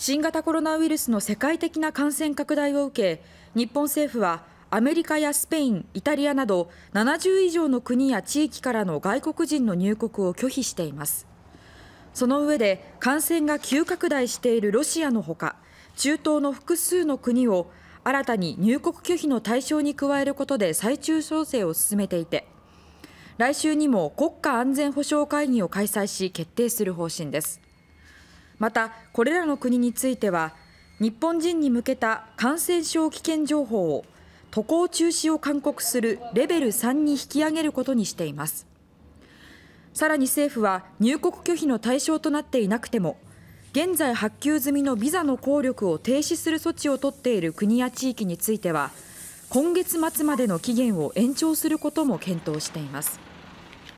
新型コロナウイルスの世界的な感染拡大を受け日本政府はアメリカやスペイン、イタリアなど70以上の国や地域からの外国人の入国を拒否していますその上で感染が急拡大しているロシアのほか中東の複数の国を新たに入国拒否の対象に加えることで最終調整を進めていて来週にも国家安全保障会議を開催し決定する方針です。また、これらの国については日本人に向けた感染症危険情報を渡航中止を勧告するレベル3に引き上げることにしていますさらに政府は入国拒否の対象となっていなくても現在発給済みのビザの効力を停止する措置を取っている国や地域については今月末までの期限を延長することも検討しています